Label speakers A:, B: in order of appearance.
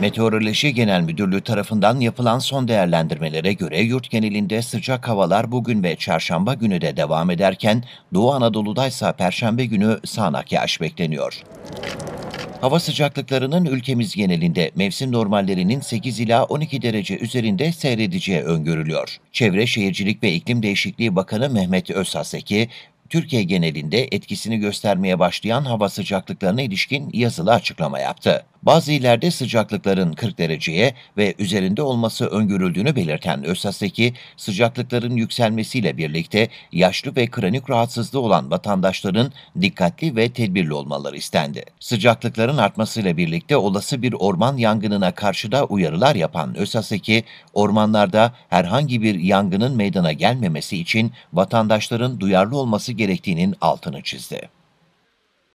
A: Meteoroloji Genel Müdürlüğü tarafından yapılan son değerlendirmelere göre yurt genelinde sıcak havalar bugün ve çarşamba günü de devam ederken Doğu Anadolu'da ise perşembe günü sağanak yağış bekleniyor. Hava sıcaklıklarının ülkemiz genelinde mevsim normallerinin 8 ila 12 derece üzerinde seyredeceği öngörülüyor. Çevre Şehircilik ve İklim Değişikliği Bakanı Mehmet Özhaseki, Türkiye genelinde etkisini göstermeye başlayan hava sıcaklıklarına ilişkin yazılı açıklama yaptı. Bazı illerde sıcaklıkların 40 dereceye ve üzerinde olması öngörüldüğünü belirten ÖSAS'taki sıcaklıkların yükselmesiyle birlikte yaşlı ve kronik rahatsızlığı olan vatandaşların dikkatli ve tedbirli olmaları istendi. Sıcaklıkların artmasıyla birlikte olası bir orman yangınına karşı da uyarılar yapan ÖSAS'taki ormanlarda herhangi bir yangının meydana gelmemesi için vatandaşların duyarlı olması gerektiğinin altını çizdi.